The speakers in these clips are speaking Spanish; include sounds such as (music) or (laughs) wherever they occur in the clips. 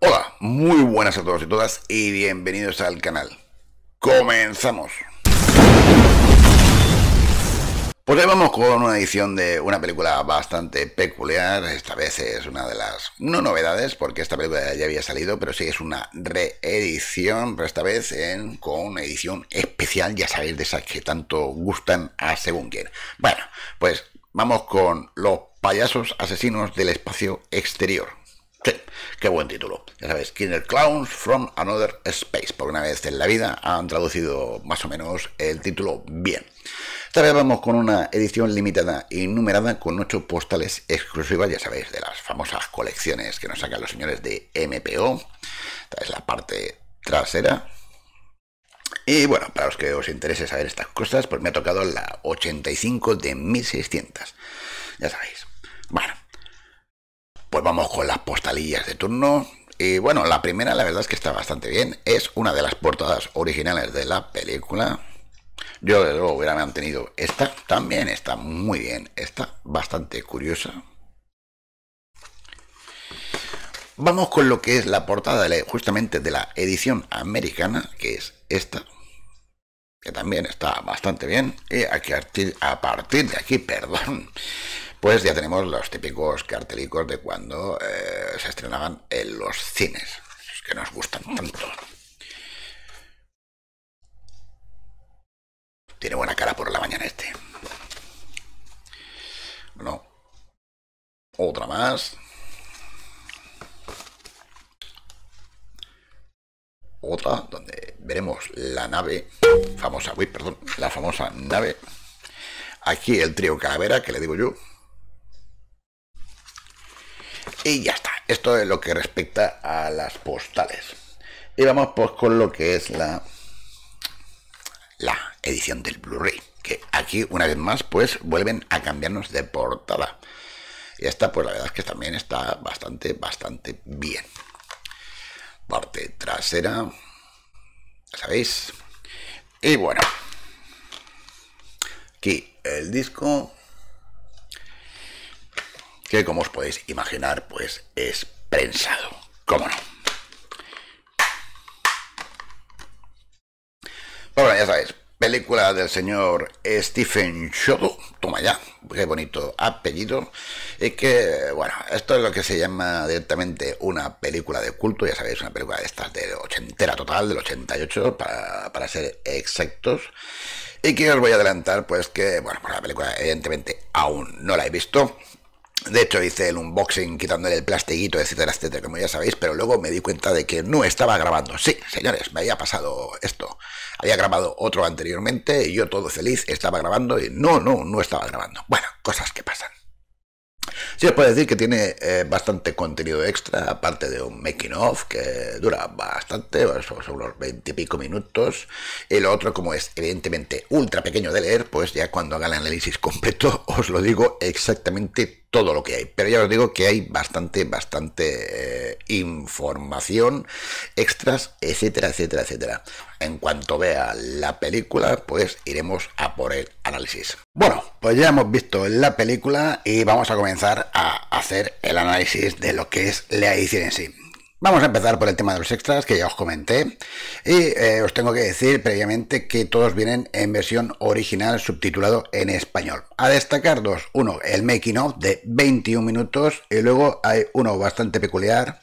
Hola, muy buenas a todos y todas y bienvenidos al canal. Comenzamos. Pues ahí vamos con una edición de una película bastante peculiar, esta vez es una de las, no novedades, porque esta película ya había salido, pero sí es una reedición, pero esta vez en, con una edición especial, ya sabéis, de esas que tanto gustan a según quien. Bueno, pues vamos con los payasos asesinos del espacio exterior qué buen título. Ya sabéis, kinder Clowns from Another Space. Por una vez en la vida han traducido más o menos el título bien. Esta vez vamos con una edición limitada y numerada con ocho postales exclusivas, ya sabéis, de las famosas colecciones que nos sacan los señores de MPO. Esta es la parte trasera. Y bueno, para los que os interese saber estas cosas, pues me ha tocado la 85 de 1600. Ya sabéis. Bueno, pues vamos con las postalillas de turno. Y bueno, la primera la verdad es que está bastante bien. Es una de las portadas originales de la película. Yo desde luego hubiera mantenido esta. También está muy bien. Está bastante curiosa. Vamos con lo que es la portada justamente de la edición americana, que es esta, que también está bastante bien. Y aquí, a partir de aquí, (laughs) perdón, pues ya tenemos los típicos cartelicos de cuando eh, se estrenaban en los cines, que nos gustan tanto. Tiene buena cara por la mañana este. Bueno, otra más. Otra donde veremos la nave famosa, uy, perdón, la famosa nave. Aquí el trío calavera, que le digo yo, y ya está, esto es lo que respecta a las postales. Y vamos pues con lo que es la, la edición del Blu-ray, que aquí una vez más pues vuelven a cambiarnos de portada. Y esta pues la verdad es que también está bastante, bastante bien. Parte trasera, ¿sabéis? Y bueno, aquí el disco, que como os podéis imaginar, pues es prensado. ¿Cómo no? Pues bueno, ya sabéis, película del señor Stephen Chodo, toma ya, qué bonito apellido, y que, bueno, esto es lo que se llama directamente una película de culto, ya sabéis, una película de estas de ochentera total, del 88, para, para ser exactos, y que os voy a adelantar, pues que, bueno, pues la película evidentemente aún no la he visto, de hecho, hice el unboxing quitándole el plastiquito, etcétera, etcétera, como ya sabéis, pero luego me di cuenta de que no estaba grabando. Sí, señores, me había pasado esto. Había grabado otro anteriormente y yo todo feliz estaba grabando y no, no, no estaba grabando. Bueno, cosas que pasan. Sí, os puedo decir que tiene eh, bastante contenido extra, aparte de un making of que dura bastante, son unos veintipico pico minutos. El otro, como es evidentemente ultra pequeño de leer, pues ya cuando haga el análisis completo (laughs) os lo digo exactamente todo lo que hay. Pero ya os digo que hay bastante, bastante eh, información, extras, etcétera, etcétera, etcétera. En cuanto vea la película, pues iremos a por el análisis. Bueno, pues ya hemos visto la película y vamos a comenzar a hacer el análisis de lo que es la edición en sí. Vamos a empezar por el tema de los extras que ya os comenté y eh, os tengo que decir previamente que todos vienen en versión original subtitulado en español. A destacar dos, uno el making of de 21 minutos y luego hay uno bastante peculiar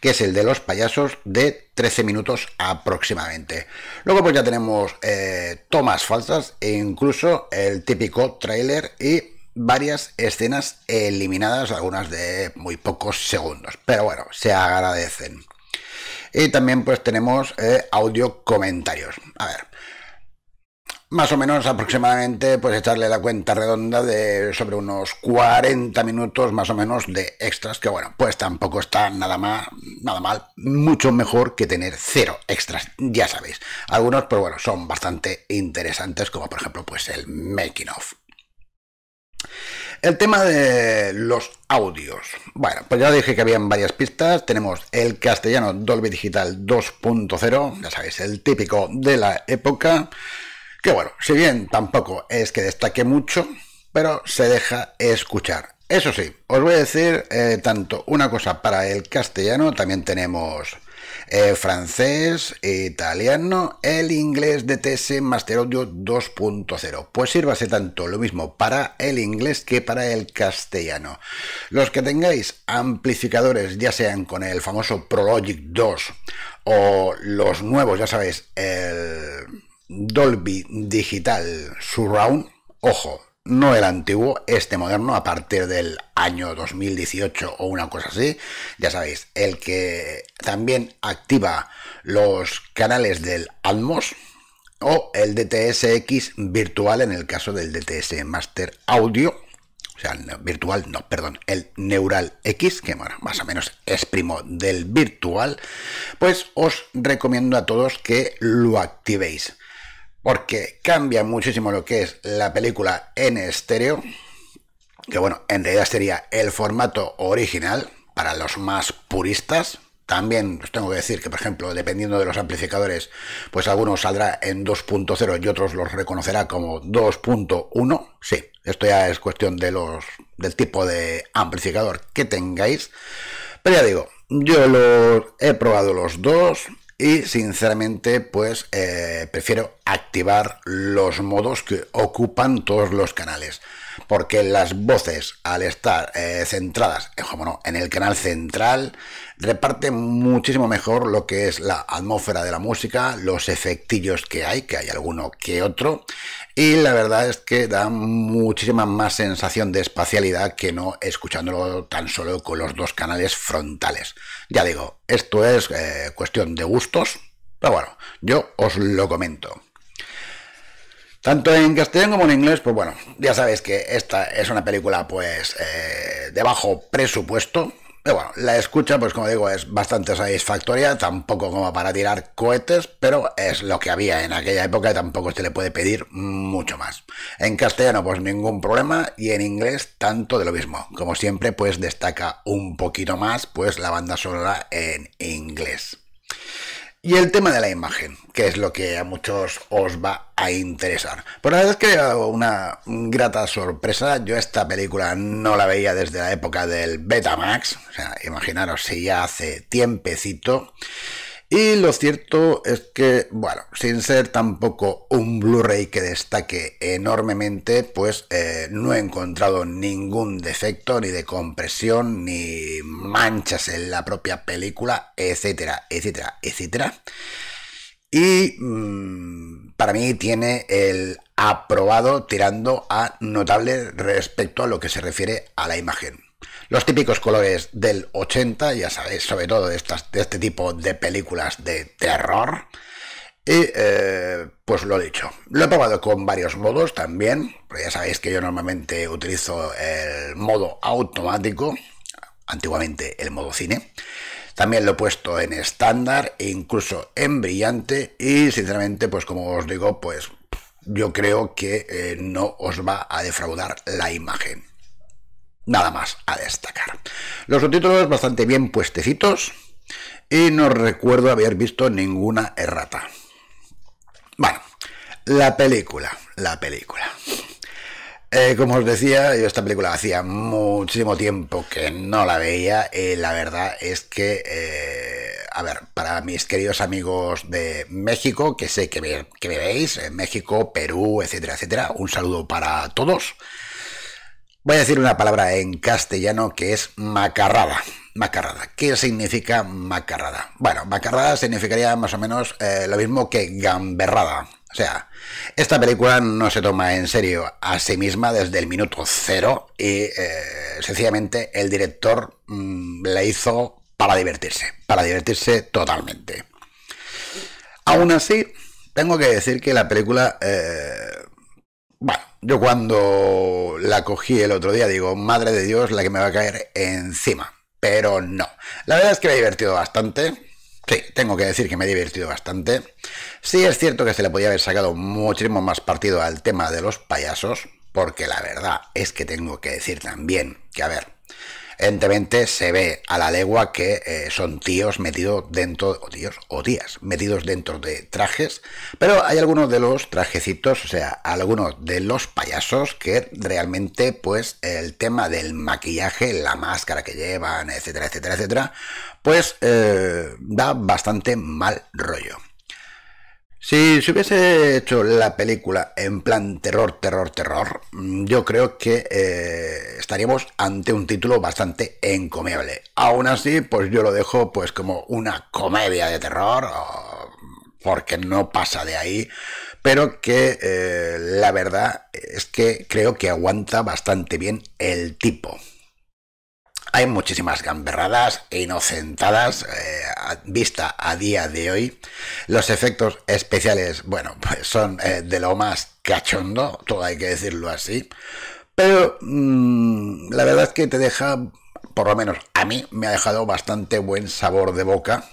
que es el de los payasos de 13 minutos aproximadamente. Luego pues ya tenemos eh, tomas falsas e incluso el típico trailer y varias escenas eliminadas, algunas de muy pocos segundos, pero bueno, se agradecen. Y también pues tenemos eh, audio comentarios. A ver, más o menos aproximadamente, pues echarle la cuenta redonda de sobre unos 40 minutos más o menos de extras, que bueno, pues tampoco está nada mal, nada mal, mucho mejor que tener cero extras, ya sabéis. Algunos, pero pues, bueno, son bastante interesantes, como por ejemplo, pues el making of. El tema de los audios. Bueno, pues ya dije que habían varias pistas. Tenemos el castellano Dolby Digital 2.0, ya sabéis, el típico de la época. Que bueno, si bien tampoco es que destaque mucho, pero se deja escuchar. Eso sí, os voy a decir eh, tanto una cosa para el castellano, también tenemos eh, francés, eh, italiano, el inglés de TS Master Audio 2.0. Pues sírvase tanto lo mismo para el inglés que para el castellano. Los que tengáis amplificadores, ya sean con el famoso Prologic 2 o los nuevos, ya sabéis, el Dolby Digital Surround, ojo, no el antiguo, este moderno, a partir del año 2018 o una cosa así. Ya sabéis, el que también activa los canales del Atmos o el DTSX virtual en el caso del DTS Master Audio. O sea, el virtual, no, perdón, el Neural X, que más o menos es primo del virtual, pues os recomiendo a todos que lo activéis porque cambia muchísimo lo que es la película en estéreo, que bueno, en realidad sería el formato original para los más puristas. También os tengo que decir que, por ejemplo, dependiendo de los amplificadores, pues algunos saldrá en 2.0 y otros los reconocerá como 2.1. Sí, esto ya es cuestión de los, del tipo de amplificador que tengáis. Pero ya digo, yo los he probado los dos, y sinceramente pues eh, prefiero activar los modos que ocupan todos los canales porque las voces, al estar eh, centradas, eh, en el canal central, reparten muchísimo mejor lo que es la atmósfera de la música, los efectillos que hay, que hay alguno que otro, y la verdad es que da muchísima más sensación de espacialidad que no escuchándolo tan solo con los dos canales frontales. Ya digo, esto es eh, cuestión de gustos, pero bueno, yo os lo comento. Tanto en castellano como en inglés, pues bueno, ya sabéis que esta es una película pues eh, de bajo presupuesto. Pero bueno, la escucha, pues como digo, es bastante satisfactoria, tampoco como para tirar cohetes, pero es lo que había en aquella época y tampoco se le puede pedir mucho más. En castellano, pues ningún problema, y en inglés, tanto de lo mismo. Como siempre, pues destaca un poquito más, pues la banda sonora en inglés. Y el tema de la imagen, que es lo que a muchos os va a interesar. Pues la verdad es que una grata sorpresa. Yo esta película no la veía desde la época del Betamax. O sea, imaginaros si ya hace tiempecito. Y lo cierto es que, bueno, sin ser tampoco un Blu-ray que destaque enormemente, pues eh, no he encontrado ningún defecto, ni de compresión, ni manchas en la propia película, etcétera, etcétera, etcétera. Y mm, para mí tiene el aprobado tirando a notable respecto a lo que se refiere a la imagen. Los típicos colores del 80, ya sabéis, sobre todo de, este tipo de películas de terror. Y eh, pues lo he dicho, lo he probado con varios modos también, pero ya sabéis que yo normalmente utilizo el modo automático, antiguamente el modo cine. También lo he puesto en estándar e incluso en brillante y sinceramente pues como os digo pues yo creo que eh, no os va a defraudar la imagen. Nada más a destacar. Los subtítulos bastante bien puestecitos y no recuerdo haber visto ninguna errata. Bueno, la película, la película. Eh, como os decía, yo esta película hacía muchísimo tiempo que no la veía y la verdad es que, eh, a ver, para mis queridos amigos de México, que sé que me, que veis, en México, Perú, etcétera, etcétera, un saludo para todos. Voy a decir una palabra en castellano que es macarrada. Macarrada. ¿Qué significa macarrada? Bueno, macarrada significaría más o menos eh, lo mismo que gamberrada. O sea, esta película no se toma en serio a sí misma desde el minuto cero y eh, sencillamente el director mm, la hizo para divertirse, para divertirse totalmente. Aún así, tengo que decir que la película eh, bueno, yo cuando la cogí el otro día digo, madre de Dios, la que me va a caer encima. Pero no. La verdad es que me he divertido bastante. Sí, tengo que decir que me he divertido bastante. Sí es cierto que se le podía haber sacado muchísimo más partido al tema de los payasos, porque la verdad es que tengo que decir también que, a ver, evidentemente se ve a la legua que eh, son tíos metidos dentro, o tíos o tías, metidos dentro de trajes, pero hay algunos de los trajecitos, o sea, algunos de los payasos que realmente pues el tema del maquillaje, la máscara que llevan, etcétera, etcétera, etcétera, pues eh, da bastante mal rollo. Si se hubiese hecho la película en plan terror, terror, terror, mm, yo creo que eh, estaríamos ante un título bastante encomiable. Aún así, pues yo lo dejo pues como una comedia de terror, porque no pasa de ahí, pero que eh, la verdad es que creo que aguanta bastante bien el tipo. Hay muchísimas gamberradas e inocentadas eh, vista a día de hoy. Los efectos especiales, bueno, pues son eh, de lo más cachondo, todo hay que decirlo así. Pero mm, la verdad es que te deja, por lo menos a mí, me ha dejado bastante buen sabor de boca.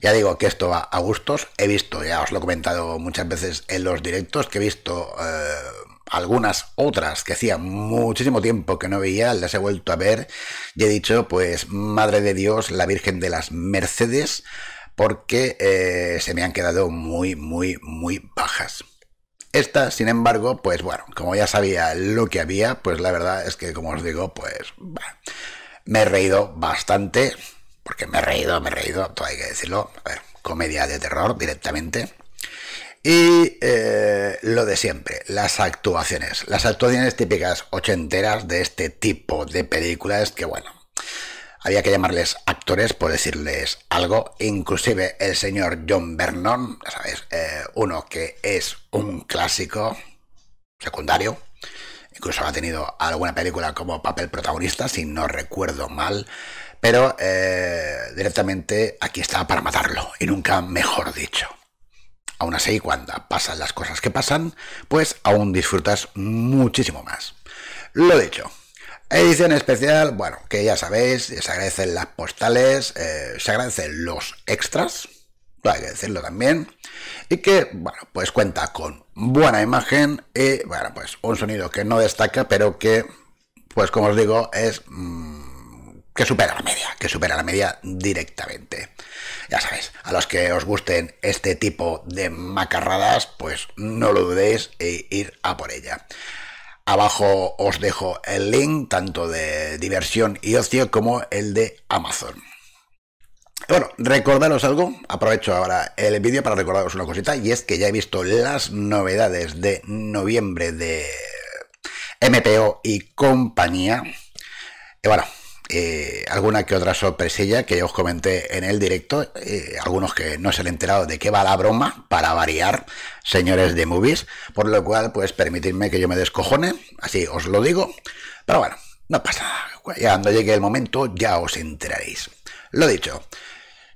Ya digo que esto va a gustos. He visto, ya os lo he comentado muchas veces en los directos, que he visto eh, algunas otras que hacía muchísimo tiempo que no veía, las he vuelto a ver y he dicho, pues, Madre de Dios, la Virgen de las Mercedes, porque eh, se me han quedado muy, muy, muy bajas. Esta, sin embargo, pues bueno, como ya sabía lo que había, pues la verdad es que, como os digo, pues me he reído bastante, porque me he reído, me he reído, todo hay que decirlo, comedia de terror directamente. Y eh, lo de siempre, las actuaciones. Las actuaciones típicas ochenteras de este tipo de películas que, bueno, había que llamarles actores por decirles algo. Inclusive el señor John Vernon, ¿sabes? Eh, uno que es un clásico secundario. Incluso ha tenido alguna película como papel protagonista, si no recuerdo mal. Pero eh, directamente aquí estaba para matarlo. Y nunca mejor dicho. Aún así, cuando pasan las cosas que pasan, pues aún disfrutas muchísimo más. Lo dicho. Edición especial, bueno, que ya sabéis, se agradecen las postales, eh, se agradecen los extras, hay que decirlo también, y que, bueno, pues cuenta con buena imagen y, bueno, pues un sonido que no destaca, pero que, pues como os digo, es... Mm, que supera la media, que supera la media directamente. Ya sabéis, a los que os gusten este tipo de macarradas, pues no lo dudéis e ir a por ella. Abajo os dejo el link tanto de diversión y ocio como el de Amazon. Bueno, recordaros algo, aprovecho ahora el vídeo para recordaros una cosita y es que ya he visto las novedades de noviembre de MPO y compañía. Y bueno, eh, alguna que otra sorpresilla que os comenté en el directo, eh, algunos que no se han enterado de qué va la broma, para variar, señores de movies, por lo cual, pues permitidme que yo me descojone, así os lo digo, pero bueno, no pasa nada, ya cuando llegue el momento ya os enteraréis. Lo dicho,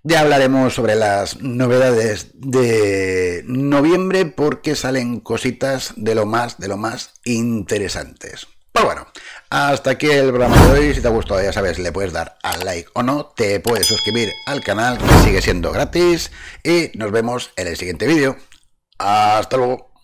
ya hablaremos sobre las novedades de noviembre porque salen cositas de lo más, de lo más interesantes. Pero bueno, hasta aquí el programa de hoy. Si te ha gustado, ya sabes, le puedes dar al like o no. Te puedes suscribir al canal, que sigue siendo gratis. Y nos vemos en el siguiente vídeo. Hasta luego.